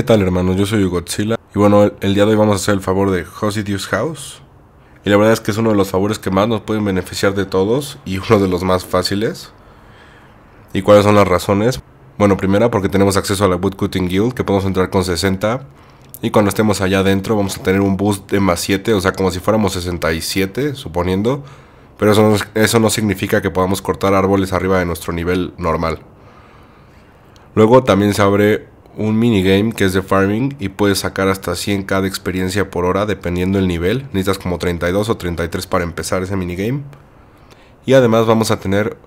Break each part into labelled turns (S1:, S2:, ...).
S1: ¿Qué tal hermanos? Yo soy Godzilla y bueno, el, día de hoy vamos a hacer el favor de Hosidius House y la verdad es que es uno de los favores que más nos pueden beneficiar de todos y uno de los más fáciles. ¿Y cuáles son las razones? Bueno, primera porque tenemos acceso a la Woodcutting Guild que podemos entrar con 60 y cuando estemos allá adentro vamos a tener un boost de más 7, o sea como si fuéramos 67 suponiendo, pero eso eso no significa que podamos cortar árboles arriba de nuestro nivel normal. Luego también se abre un minigame que es de farming y puedes sacar hasta 100k de experiencia por hora dependiendo el nivel. Necesitas como 32 o 33 para empezar ese minigame. Y además vamos a tener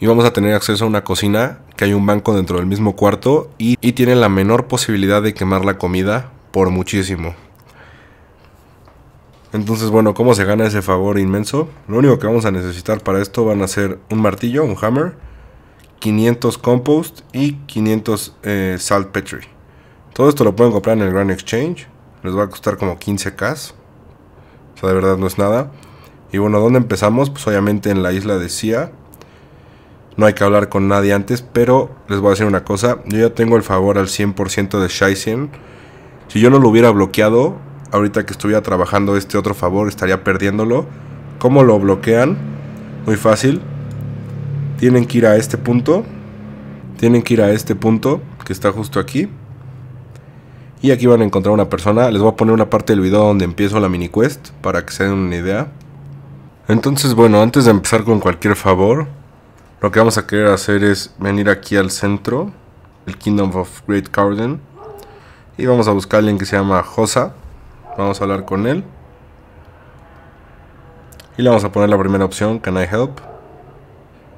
S1: y vamos a tener acceso a una cocina que hay un banco dentro del mismo cuarto y, y tiene la menor posibilidad de quemar la comida por muchísimo. Entonces, bueno, ¿cómo se gana ese favor inmenso? Lo único que vamos a necesitar para esto van a ser un martillo, un hammer, 500 Compost y 500 eh, Salt Petri. Todo esto lo pueden comprar en el Grand Exchange. Les va a costar como 15k. O sea, de verdad no es nada. Y bueno, ¿dónde empezamos? Pues obviamente en la isla de Sia. No hay que hablar con nadie antes, pero les voy a decir una cosa. Yo ya tengo el favor al 100% de Shaisen Si yo no lo hubiera bloqueado, ahorita que estuviera trabajando este otro favor, estaría perdiéndolo. ¿Cómo lo bloquean? Muy fácil tienen que ir a este punto, tienen que ir a este punto que está justo aquí. Y aquí van a encontrar una persona. Les voy a poner una parte del video donde empiezo la mini quest para que se den una idea. Entonces, bueno, antes de empezar con cualquier favor, lo que vamos a querer hacer es venir aquí al centro, el Kingdom of Great Garden, y vamos a buscar a alguien que se llama Josa. Vamos a hablar con él. Y le vamos a poner la primera opción, Can I Help?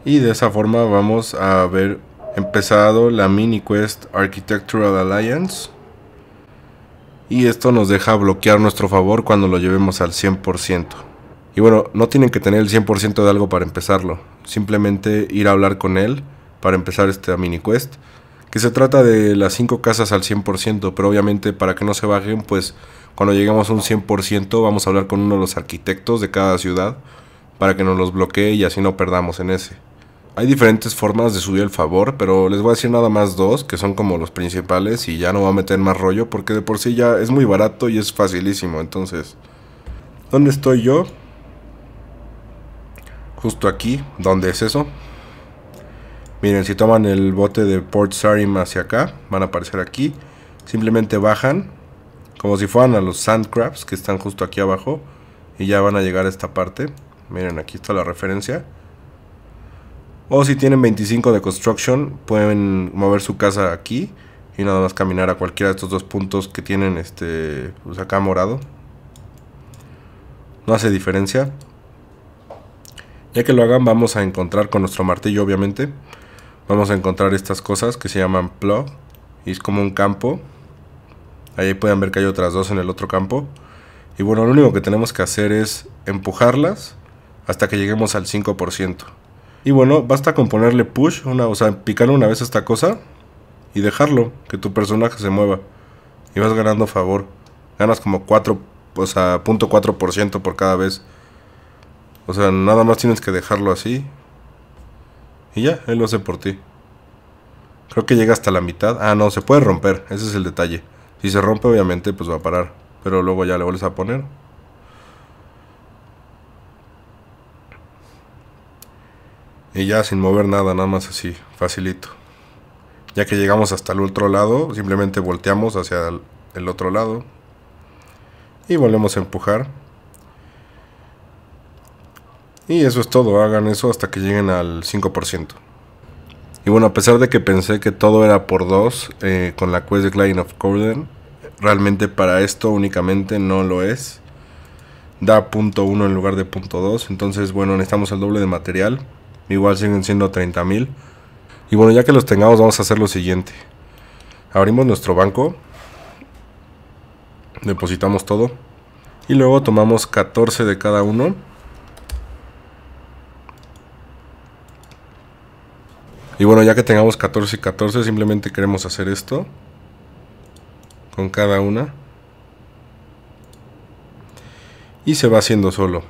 S1: y de esa forma vamos a haber empezado la mini quest Architectural Alliance y esto nos deja bloquear nuestro favor cuando lo llevemos al 100%. Y bueno, no tienen que tener el 100% de algo para empezarlo, simplemente ir a hablar con él para empezar esta mini quest, que se trata de las 5 casas al 100%, pero obviamente para que no se bajen, pues cuando lleguemos a un 100% vamos a hablar con uno de los arquitectos de cada ciudad para que nos los bloquee y así no perdamos en ese. Hay diferentes formas de subir el favor, pero les voy a decir nada más dos, que son como los principales y ya no voy a meter más rollo porque de por sí ya es muy barato y es facilísimo, entonces... ¿Dónde estoy yo? Justo aquí, ¿dónde es eso? Miren, si toman el bote de Port Sarim hacia acá, van a aparecer aquí. Simplemente bajan, como si fueran a los Sand que están justo aquí abajo. Y ya van a llegar a esta parte. Miren, aquí está la referencia. O si tienen 25 de construction, pueden mover su casa aquí y nada más caminar a cualquiera de estos dos puntos que tienen este pues acá morado. No hace diferencia. Ya que lo hagan, vamos a encontrar con nuestro martillo, obviamente. Vamos a encontrar estas cosas que se llaman plug. Y es como un campo. Ahí pueden ver que hay otras dos en el otro campo. Y bueno, lo único que tenemos que hacer es empujarlas hasta que lleguemos al 5%. Y bueno, basta con ponerle push, una, o sea, picarle una vez a esta cosa y dejarlo, que tu personaje se mueva. Y vas ganando favor. Ganas como 4, o sea, 0.4% por cada vez. O sea, nada más tienes que dejarlo así. Y ya, él lo hace por ti. Creo que llega hasta la mitad. Ah, no, se puede romper. Ese es el detalle. Si se rompe, obviamente, pues va a parar. Pero luego ya le vuelves a poner. Y ya sin mover nada, nada más así, facilito. Ya que llegamos hasta el otro lado, simplemente volteamos hacia el otro lado. Y volvemos a empujar. Y eso es todo, hagan eso hasta que lleguen al 5%. Y bueno, a pesar de que pensé que todo era por 2 eh, con la Quest Client of Corden, realmente para esto únicamente no lo es. Da punto .1 en lugar de punto .2, entonces bueno, necesitamos el doble de material. Igual siguen siendo 30.000 Y bueno, ya que los tengamos, vamos a hacer lo siguiente. Abrimos nuestro banco. Depositamos todo. Y luego tomamos 14 de cada uno. Y bueno, ya que tengamos 14 y 14, simplemente queremos hacer esto. Con cada una. Y se va haciendo solo.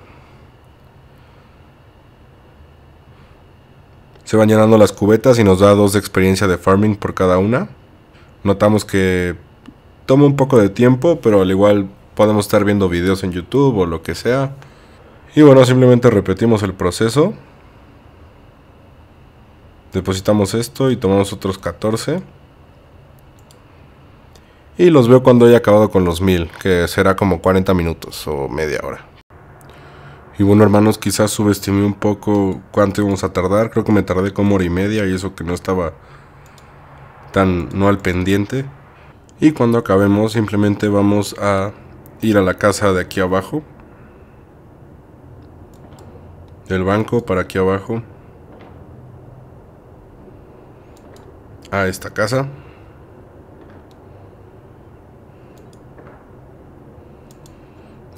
S1: Se van llenando las cubetas y nos da dos de experiencia de farming por cada una. Notamos que toma un poco de tiempo, pero al igual podemos estar viendo videos en YouTube o lo que sea. Y bueno, simplemente repetimos el proceso. Depositamos esto y tomamos otros 14. Y los veo cuando haya acabado con los 1000, que será como 40 minutos o media hora. Y bueno, hermanos, quizás subestimé un poco cuánto íbamos a tardar. Creo que me tardé como hora y media y eso que no estaba tan no al pendiente. Y cuando acabemos, simplemente vamos a ir a la casa de aquí abajo. Del banco para aquí abajo. A esta casa.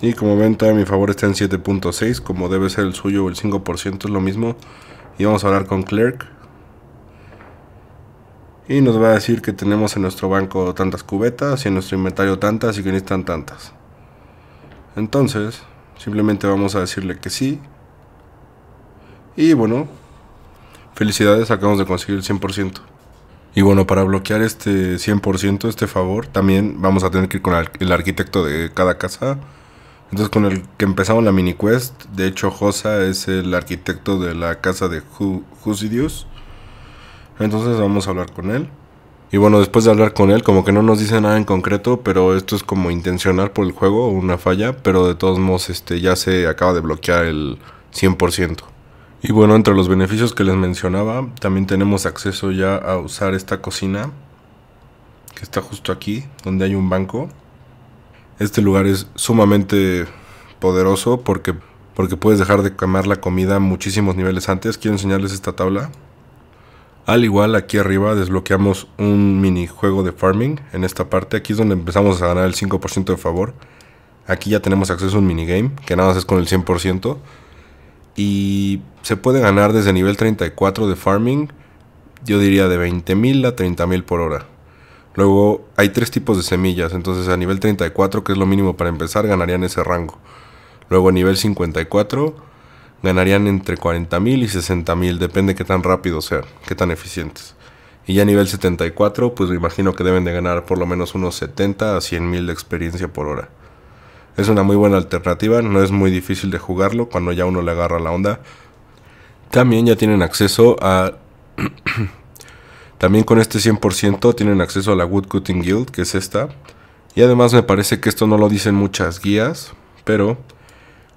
S1: Y como ven, todavía mi favor está en 7.6, como debe ser el suyo, el 5% es lo mismo. Y vamos a hablar con Clerk. Y nos va a decir que tenemos en nuestro banco tantas cubetas y en nuestro inventario tantas y que necesitan tantas. Entonces, simplemente vamos a decirle que sí. Y bueno, felicidades, acabamos de conseguir el 100%. Y bueno, para bloquear este 100%, este favor, también vamos a tener que ir con el arquitecto de cada casa entonces con el que empezamos la mini quest, de hecho Josa es el arquitecto de la casa de Husidius. Entonces vamos a hablar con él. Y bueno, después de hablar con él, como que no nos dice nada en concreto, pero esto es como intencional por el juego, una falla, pero de todos modos este, ya se acaba de bloquear el 100%. Y bueno, entre los beneficios que les mencionaba, también tenemos acceso ya a usar esta cocina, que está justo aquí, donde hay un banco. Este lugar es sumamente poderoso porque, porque puedes dejar de quemar la comida muchísimos niveles antes. Quiero enseñarles esta tabla. Al igual aquí arriba desbloqueamos un minijuego de farming en esta parte. Aquí es donde empezamos a ganar el 5% de favor. Aquí ya tenemos acceso a un minigame que nada más es con el 100%. Y se puede ganar desde nivel 34 de farming, yo diría de 20.000 a 30.000 por hora. Luego hay tres tipos de semillas, entonces a nivel 34, que es lo mínimo para empezar, ganarían ese rango. Luego a nivel 54 ganarían entre 40.000 y 60.000, depende qué tan rápido sean, qué tan eficientes. Y ya a nivel 74, pues me imagino que deben de ganar por lo menos unos 70 a 100.000 de experiencia por hora. Es una muy buena alternativa, no es muy difícil de jugarlo cuando ya uno le agarra la onda. También ya tienen acceso a También con este 100% tienen acceso a la Woodcutting Guild, que es esta. Y además me parece que esto no lo dicen muchas guías, pero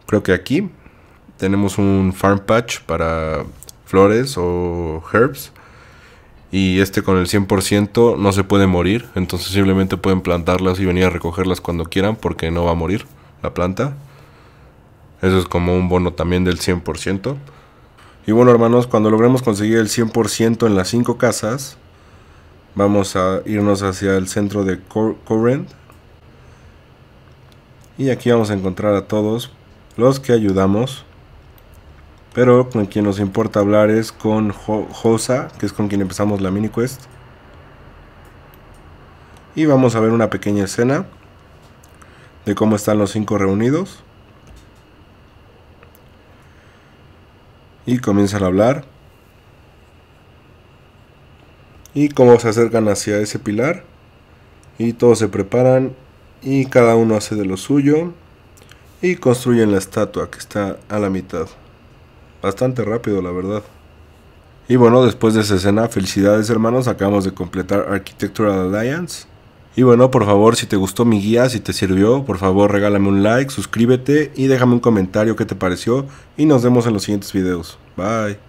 S1: creo que aquí tenemos un farm patch para flores o herbs. Y este con el 100% no se puede morir, entonces simplemente pueden plantarlas y venir a recogerlas cuando quieran porque no va a morir la planta. Eso es como un bono también del 100%. Y bueno hermanos, cuando logremos conseguir el 100% en las 5 casas, vamos a irnos hacia el centro de Current. Y aquí vamos a encontrar a todos los que ayudamos. Pero con quien nos importa hablar es con Josa, que es con quien empezamos la mini quest. Y vamos a ver una pequeña escena de cómo están los cinco reunidos. y comienzan a hablar. Y como se acercan hacia ese pilar y todos se preparan y cada uno hace de lo suyo y construyen la estatua que está a la mitad. Bastante rápido, la verdad. Y bueno, después de esa escena, felicidades hermanos, acabamos de completar Architectural Alliance. Y bueno, por favor, si te gustó mi guía, si te sirvió, por favor regálame un like, suscríbete y déjame un comentario qué te pareció. Y nos vemos en los siguientes videos. Bye.